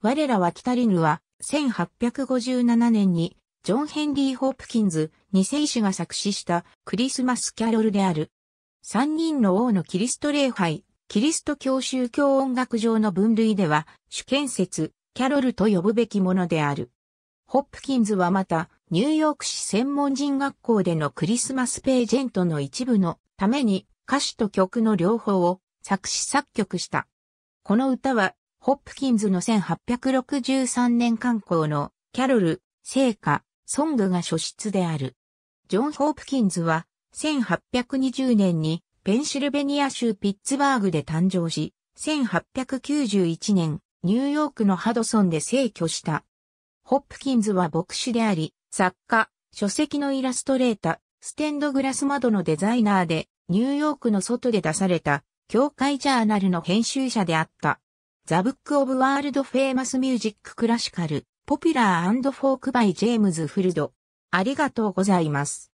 我らは来りぬは、1857年に、ジョン・ヘンリー・ホープキンズ、二世主が作詞したクリスマス・キャロルである。三人の王のキリスト礼拝、キリスト教宗教音楽上の分類では、主建設、キャロルと呼ぶべきものである。ホップキンズはまた、ニューヨーク市専門人学校でのクリスマスページェントの一部のために、歌詞と曲の両方を作詞作曲した。この歌はホップキンズの1863年刊行のキャロル、聖歌、ソングが初出である。ジョン・ホープキンズは1820年にペンシルベニア州ピッツバーグで誕生し、1891年ニューヨークのハドソンで逝去した。ホップキンズは牧師であり、作家、書籍のイラストレーター、ステンドグラス窓のデザイナーで、ニューヨークの外で出された、教会ジャーナルの編集者であった。ザ・ブック・オブ・ワールド・フェイマス・ミュージック・クラシカル、ポピュラー・フォーク・バイ・ジェームズ・フルド。ありがとうございます。